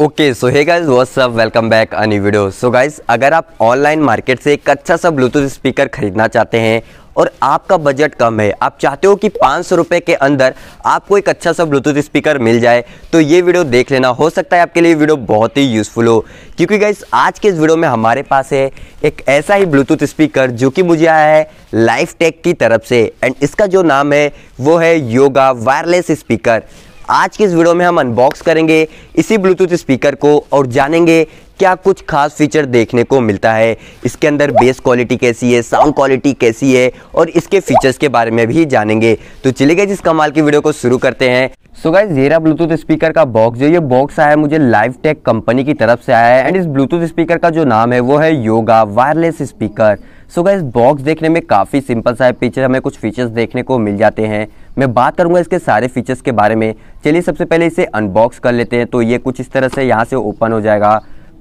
Okay so hey guys what's welcome back a new video so guys अगर आप online market से एक अच्छा सा ब्लूटूथ स्पीकर खरीदना चाहते हैं और आपका बजट कम है आप चाहते हो कि पाँच सौ के अंदर आपको एक अच्छा सा ब्लूटूथ स्पीकर मिल जाए तो ये वीडियो देख लेना हो सकता है आपके लिए वीडियो बहुत ही यूज़फुल हो क्योंकि गाइज आज के इस वीडियो में हमारे पास है एक ऐसा ही ब्लूटूथ स्पीकर जो कि मुझे आया है लाइफ टेक की तरफ से एंड इसका जो नाम है वो है योगा वायरलेस स्पीकर आज की इस वीडियो में हम अनबॉक्स करेंगे इसी ब्लूटूथ स्पीकर को और जानेंगे क्या कुछ खास फीचर देखने को मिलता है इसके अंदर बेस क्वालिटी कैसी है साउंड क्वालिटी कैसी है और इसके फीचर्स के बारे में भी जानेंगे तो चलिए गए जिस कमाल की वीडियो को शुरू करते हैं सो गाइज जेरा ब्लूटूथ स्पीकर का बॉक्स जो ये बॉक्स आया है मुझे लाइव टेक कंपनी की तरफ से आया है एंड इस ब्लूटूथ स्पीकर का जो नाम है वो है Yoga wireless speaker so guys box देखने में काफ़ी सिंपल सा है पीछे हमें कुछ फीचर्स देखने को मिल जाते हैं मैं बात करूंगा इसके सारे फीचर्स के बारे में चलिए सबसे पहले इसे अनबॉक्स कर लेते हैं तो ये कुछ इस तरह से यहाँ से ओपन हो जाएगा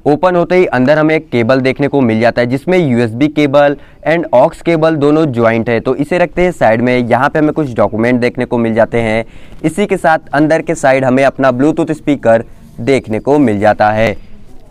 ओपन होते ही अंदर हमें एक केबल देखने को मिल जाता है जिसमें USB cable and aux cable दोनों ज्वाइंट है तो इसे रखते हैं साइड में यहाँ पे हमें कुछ डॉक्यूमेंट देखने को मिल जाते हैं इसी के साथ अंदर के साइड हमें अपना ब्लूटूथ स्पीकर देखने को मिल जाता है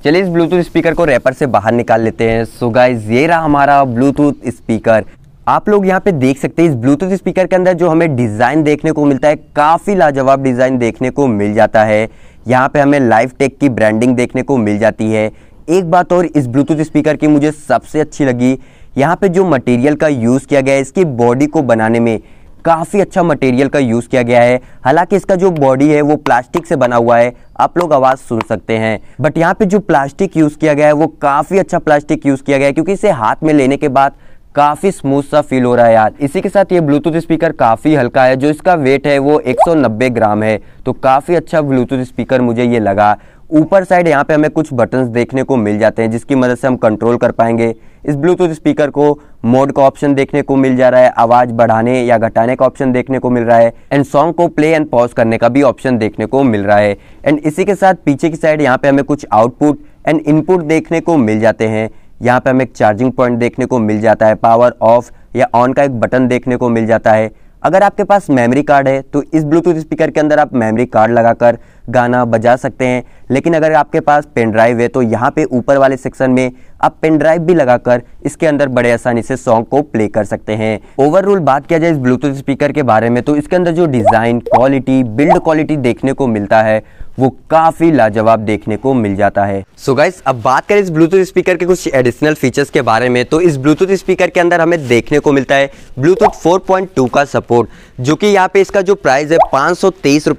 चलिए इस ब्लूटूथ स्पीकर को रैपर से बाहर निकाल लेते हैं सो गाइज ये रहा हमारा ब्लूटूथ स्पीकर आप लोग यहाँ पे देख सकते हैं इस ब्लूटूथ स्पीकर के अंदर जो हमें डिज़ाइन देखने को मिलता है काफ़ी लाजवाब डिज़ाइन देखने को मिल जाता है यहाँ पे हमें लाइफ टेक की ब्रांडिंग देखने को मिल जाती है एक बात और इस ब्लूटूथ स्पीकर की मुझे सबसे अच्छी लगी यहाँ पे जो मटेरियल का यूज़ किया गया है इसकी बॉडी को बनाने में काफ़ी अच्छा मटेरियल का यूज़ किया गया है हालांकि इसका जो बॉडी है वो प्लास्टिक से बना हुआ है आप लोग आवाज़ सुन सकते हैं बट यहाँ पे जो प्लास्टिक यूज़ किया गया है वो काफ़ी अच्छा प्लास्टिक यूज़ किया गया है क्योंकि इसे हाथ में लेने के बाद काफ़ी स्मूथ सा फील हो रहा है यार इसी के साथ ये ब्लूटूथ स्पीकर काफ़ी हल्का है जो इसका वेट है वो 190 ग्राम है तो काफ़ी अच्छा ब्लूटूथ स्पीकर मुझे ये लगा ऊपर साइड यहाँ पे हमें कुछ बटन्स देखने को मिल जाते हैं जिसकी मदद से हम कंट्रोल कर पाएंगे इस ब्लूटूथ स्पीकर को मोड का ऑप्शन देखने को मिल जा रहा है आवाज़ बढ़ाने या घटाने का ऑप्शन देखने को मिल रहा है एंड सॉन्ग को प्ले एंड पॉज करने का भी ऑप्शन देखने को मिल रहा है एंड इसी के साथ पीछे की साइड यहाँ पे हमें कुछ आउटपुट एंड इनपुट देखने को मिल जाते हैं यहाँ पे हमें एक चार्जिंग पॉइंट देखने को मिल जाता है पावर ऑफ या ऑन का एक बटन देखने को मिल जाता है अगर आपके पास मेमोरी कार्ड है तो इस ब्लूटूथ स्पीकर के अंदर आप मेमोरी कार्ड लगाकर गाना बजा सकते हैं लेकिन अगर आपके पास पेन ड्राइव है तो यहाँ पे ऊपर वाले सेक्शन में आप पेन ड्राइव भी लगाकर इसके अंदर बड़े आसानी से सॉन्ग को प्ले कर सकते हैं ओवरऑल बात किया जाए इस ब्लूटूथ स्पीकर के बारे में तो इसके अंदर जो डिज़ाइन क्वालिटी बिल्ड क्वालिटी देखने को मिलता है वो काफ़ी लाजवाब देखने को मिल जाता है सो so गाइस अब बात करें इस ब्लूटूथ स्पीकर के कुछ एडिशनल फीचर्स के बारे में तो इस ब्लूटूथ स्पीकर के अंदर हमें देखने को मिलता है ब्लूटूथ 4.2 का सपोर्ट जो कि यहाँ पे इसका जो प्राइस है पाँच सौ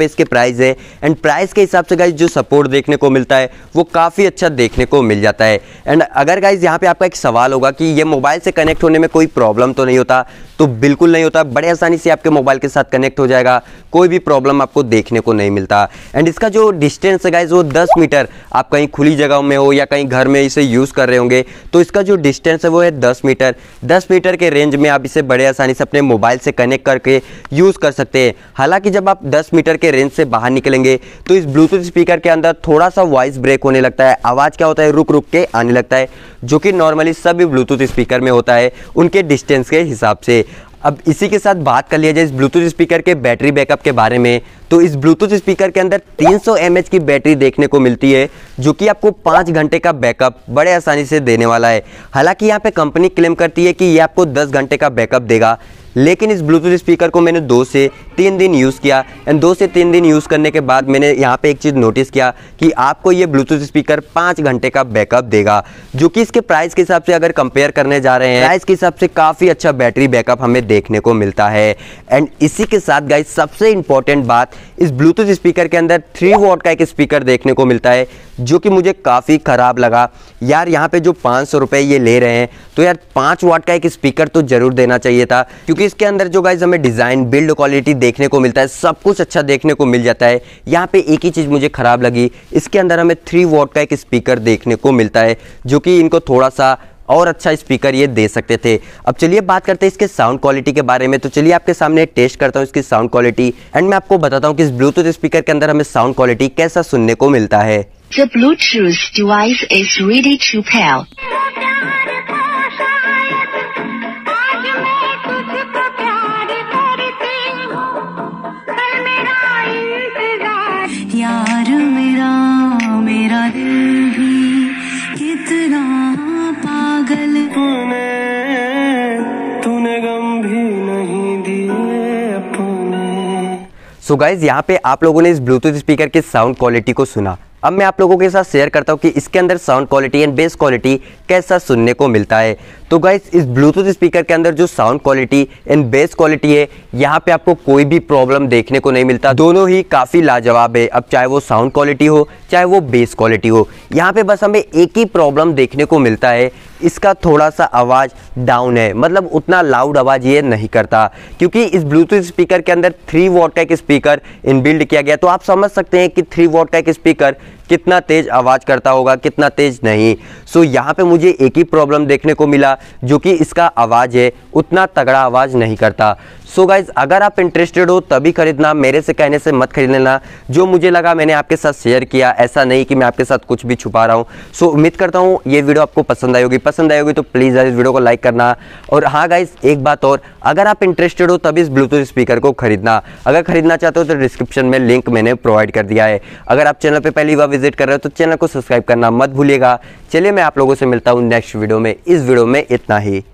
इसके प्राइस है एंड प्राइस के हिसाब से गाइज जो सपोर्ट देखने को मिलता है वो काफ़ी अच्छा देखने को मिल जाता है एंड अगर गाइज यहाँ पर आपका एक सवाल होगा कि ये मोबाइल से कनेक्ट होने में कोई प्रॉब्लम तो नहीं होता तो बिल्कुल नहीं होता बड़े आसानी से आपके मोबाइल के साथ कनेक्ट हो जाएगा कोई भी प्रॉब्लम आपको देखने को नहीं मिलता एंड इसका जो डिस्टेंस है गाइज वो दस मीटर आप कहीं खुली जगह में हो या कहीं घर में इसे यूज़ कर रहे होंगे तो इसका जो डिस्टेंस है वो है दस मीटर दस मीटर के रेंज में आप इसे बड़े आसानी से अपने मोबाइल से कनेक्ट करके यूज़ कर सकते हैं हालांकि जब आप दस मीटर के रेंज से बाहर निकलेंगे तो इस ब्लूटूथ स्पीकर के अंदर थोड़ा सा वॉइस ब्रेक होने लगता है आवाज़ क्या होता है रुक रुक के आने लगता है जो कि नॉर्मली सभी ब्लूटूथ स्पीकर में होता है उनके डिस्टेंस के हिसाब से अब इसी के साथ बात कर लिया जाए इस ब्लूटूथ स्पीकर के बैटरी बैकअप के बारे में तो इस ब्लूटूथ स्पीकर के अंदर 300 सौ की बैटरी देखने को मिलती है जो कि आपको पाँच घंटे का बैकअप बड़े आसानी से देने वाला है हालांकि यहाँ पे कंपनी क्लेम करती है कि ये आपको 10 घंटे का बैकअप देगा लेकिन इस ब्लूटूथ स्पीकर को मैंने दो से तीन दिन यूज़ किया एंड दो से तीन दिन यूज़ करने के बाद मैंने यहाँ पे एक चीज़ नोटिस किया कि आपको ये ब्लूटूथ स्पीकर पाँच घंटे का बैकअप देगा जो कि इसके प्राइस के हिसाब से अगर कंपेयर करने जा रहे हैं प्राइस के हिसाब से काफ़ी अच्छा बैटरी बैकअप हमें देखने को मिलता है एंड इसी के साथ गाइज सबसे इंपॉर्टेंट बात इस ब्लूटूथ स्पीकर के अंदर थ्री वॉट का एक स्पीकर देखने को मिलता है जो कि मुझे काफ़ी ख़राब लगा यार यहाँ पे जो पाँच सौ रुपये ये ले रहे हैं तो यार पाँच वाट का एक स्पीकर तो ज़रूर देना चाहिए था क्योंकि इसके अंदर जो गाइज हमें डिज़ाइन बिल्ड क्वालिटी देखने को मिलता है सब कुछ अच्छा देखने को मिल जाता है यहाँ पे एक ही चीज़ मुझे ख़राब लगी इसके अंदर हमें थ्री वाट का एक स्पीकर देखने को मिलता है जो कि इनको थोड़ा सा और अच्छा स्पीकर ये दे सकते थे अब चलिए बात करते हैं इसके साउंड क्वालिटी के बारे में तो चलिए आपके सामने टेस्ट करता हूँ इसकी साउंड क्वालिटी एंड मैं आपको बताता हूँ कि इस ब्लूटूथ स्पीकर के अंदर हमें साउंड क्वालिटी कैसा सुनने को मिलता है The Bluetooth device is ready to pair. So so guys यहाँ पे आप लोगों ने इस ब्लूटूथ स्पीकर के साउंड क्वालिटी को सुना अब मैं आप लोगों के साथ शेयर करता हूँ कि इसके अंदर sound quality and bass quality कैसा सुनने को मिलता है तो गाइस इस ब्लूटूथ स्पीकर के अंदर जो sound quality and bass quality है यहाँ पे आपको कोई भी प्रॉब्लम देखने को नहीं मिलता दोनों ही काफ़ी लाजवाब है अब चाहे वो साउंड क्वालिटी हो चाहे वो बेस क्वालिटी हो यहाँ पे बस हमें एक ही प्रॉब्लम देखने को मिलता है इसका थोड़ा सा आवाज़ डाउन है मतलब उतना लाउड आवाज़ ये नहीं करता क्योंकि इस ब्लूटूथ स्पीकर के अंदर थ्री वॉट का एक स्पीकर इनबिल्ड किया गया तो आप समझ सकते हैं कि थ्री वॉट का एक स्पीकर कितना तेज़ आवाज़ करता होगा कितना तेज़ नहीं सो यहाँ पे मुझे एक ही प्रॉब्लम देखने को मिला जो कि इसका आवाज़ है उतना तगड़ा आवाज़ नहीं करता सो so गाइज अगर आप इंटरेस्टेड हो तभी खरीदना मेरे से कहने से मत खरीद लेना जो मुझे लगा मैंने आपके साथ शेयर किया ऐसा नहीं कि मैं आपके साथ कुछ भी छुपा रहा हूँ सो so, उम्मीद करता हूँ ये वीडियो आपको पसंद आई होगी पसंद आई होगी तो प्लीज़ इस वीडियो को लाइक करना और हाँ गाइज एक बात और अगर आप इंटरेस्टेड हो तभी इस ब्लूटूथ स्पीकर को खरीदना अगर खरीदना चाहते हो तो डिस्क्रिप्शन में लिंक मैंने प्रोवाइड कर दिया है अगर आप चैनल पर पहली बार विजिट कर रहे हो तो चैनल को सब्सक्राइब करना मत भूलिएगा चलिए मैं आप लोगों से मिलता हूँ नेक्स्ट वीडियो में इस वीडियो में इतना ही